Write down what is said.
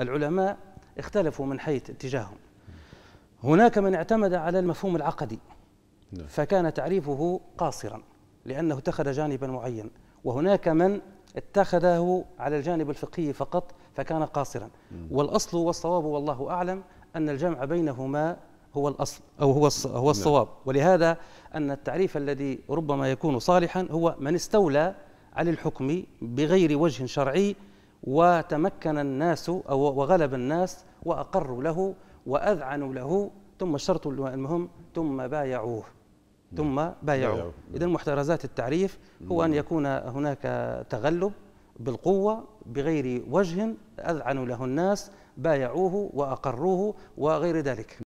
العلماء اختلفوا من حيث اتجاههم هناك من اعتمد على المفهوم العقدي نعم. فكان تعريفه قاصرا لأنه اتخذ جانبا معين وهناك من اتخذه على الجانب الفقهي فقط فكان قاصرا نعم. والأصل والصواب والله أعلم أن الجمع بينهما هو الأصل أو هو هو نعم. الصواب ولهذا أن التعريف الذي ربما يكون صالحا هو من استولى على الحكم بغير وجه شرعي وتمكن الناس أو وغلب الناس وأقروا له وأذعنوا له ثم الشرط المهم ثم بايعوه ثم بايعوه نعم. إذا محترزات التعريف هو أن نعم. يكون هناك تغلب بالقوة بغير وجه أذعنوا له الناس بايعوه وأقروه وغير ذلك